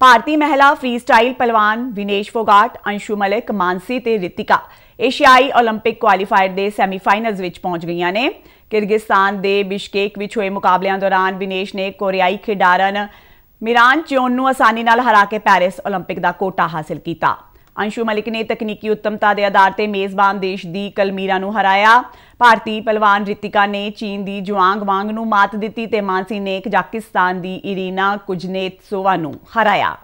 ਭਾਰਤੀ ਮਹਿਲਾ ਫ੍ਰੀਸਟਾਈਲ ਪਹਿਲਵਾਨ ਵਿਨੇਸ਼ ਫੋਗਾਟ, ਅੰਸ਼ੂ ਮਲਿਕ, ਮਾਨਸੀ ਤੇ ਰਿਤਿਕਾ ਏਸ਼ੀਆਈ 올림픽 ਕੁਆਲੀਫਾਇਰ ਦੇ ਸੈਮੀਫਾਈਨਲਸ ਵਿੱਚ ਪਹੁੰਚ ਗਈਆਂ ਨੇ। ਕਿਰਗਿਸਤਾਨ ਦੇ ਬਿਸ਼ਕੇਕ ਵਿੱਚ ਹੋਏ ਮੁਕਾਬਲਿਆਂ ਦੌਰਾਨ ਵਿਨੇਸ਼ ਨੇ ਕੋਰੀਆਈ ਖਿਡਾਰਨ ਮਿਰਾਨ ਚੋਨ ਨੂੰ ਆਸਾਨੀ ਨਾਲ ਹਰਾ ਕੇ ਪੈਰਿਸ 올림픽 ਦਾ ਕੋਟਾ ਹਾਸਲ ਕੀਤਾ। ਅੰਸ਼ੂ ਮਲਿਕ ਨੇ ਤਕਨੀਕੀ ਉੱਤਮਤਾ ਦੇ ਆਧਾਰ ਤੇ ਮੇਜ਼ਬਾਨ ਦੇਸ਼ ਦੀ ਕਲਮੀਰਾ ਨੂੰ ਹਰਾਇਆ ਭਾਰਤੀ ਪਹਿਲਵਾਨ ਰਿਤਿਕਾ ਨੇ ਚੀਨ ਦੀ ਜੁਆਂਗ ਵਾਂਗ ਨੂੰ ਮਾਤ ਦਿੱਤੀ ਤੇ ਮਾਨਸੀ ਨੇ ਕਜ਼ਾਕਿਸਤਾਨ ਦੀ ਇਰੀਨਾ ਕੁਜਨੇਤਸੋਵਾ ਨੂੰ ਹਰਾਇਆ